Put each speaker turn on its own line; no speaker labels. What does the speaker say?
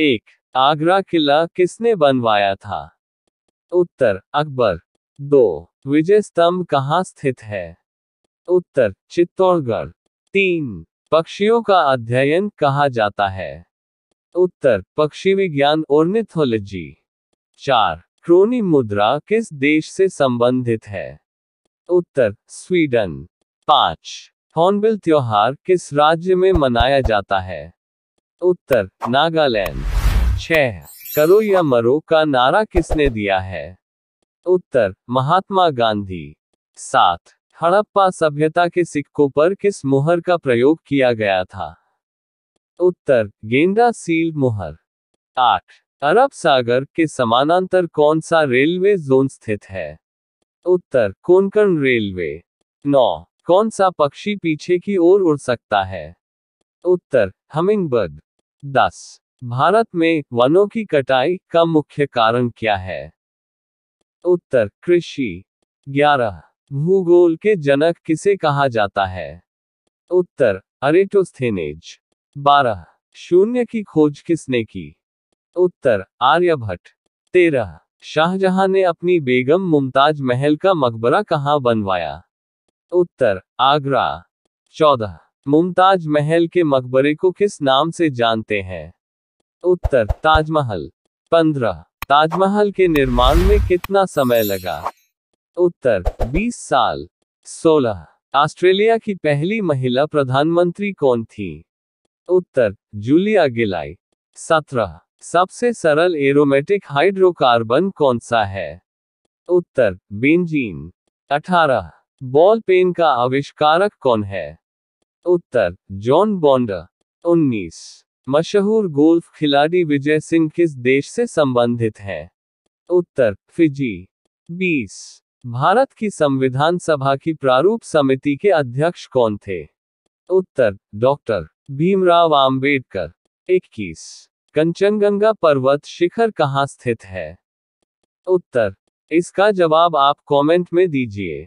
एक आगरा किला किसने बनवाया था उत्तर अकबर दो विजय स्तंभ कहाँ स्थित है उत्तर चित्तौड़गढ़ तीन पक्षियों का अध्ययन कहा जाता है उत्तर पक्षी विज्ञान ओर्निथोलॉजी चार क्रोनी मुद्रा किस देश से संबंधित है उत्तर स्वीडन पांच हॉर्नबिल त्योहार किस राज्य में मनाया जाता है उत्तर नागालैंड छह करो या मरो का नारा किसने दिया है उत्तर महात्मा गांधी सात हड़प्पा सभ्यता के सिक्कों पर किस मुहर का प्रयोग किया गया था उत्तर गेंदा सील मुहर आठ अरब सागर के समानांतर कौन सा रेलवे जोन स्थित है उत्तर कोंकण रेलवे नौ कौन सा पक्षी पीछे की ओर उड़ सकता है उत्तर हमिंगबर्ग दस भारत में वनों की कटाई का मुख्य कारण क्या है उत्तर कृषि ग्यारह भूगोल के जनक किसे कहा जाता है उत्तर अरेटोस्थेनेज बारह शून्य की खोज किसने की उत्तर आर्यभट्ट तेरह शाहजहां ने अपनी बेगम मुमताज महल का मकबरा कहाँ बनवाया उत्तर आगरा चौदह मुमताज महल के मकबरे को किस नाम से जानते हैं उत्तर ताजमहल पंद्रह ताजमहल के निर्माण में कितना समय लगा उत्तर 20 साल 16 ऑस्ट्रेलिया की पहली महिला प्रधानमंत्री कौन थी उत्तर जूलिया गिलाई 17 सबसे सरल एरोमेटिक हाइड्रोकार्बन कौन सा है उत्तर बेंजीन 18 बॉल पेन का आविष्कारक कौन है उत्तर जॉन बॉन्डर उन्नीस मशहूर गोल्फ खिलाड़ी विजय सिंह किस देश से संबंधित है उत्तर फिजी 20 भारत की संविधान सभा की प्रारूप समिति के अध्यक्ष कौन थे उत्तर डॉक्टर भीमराव आम्बेडकर 21 कंचनगंगा पर्वत शिखर कहाँ स्थित है उत्तर इसका जवाब आप कमेंट में दीजिए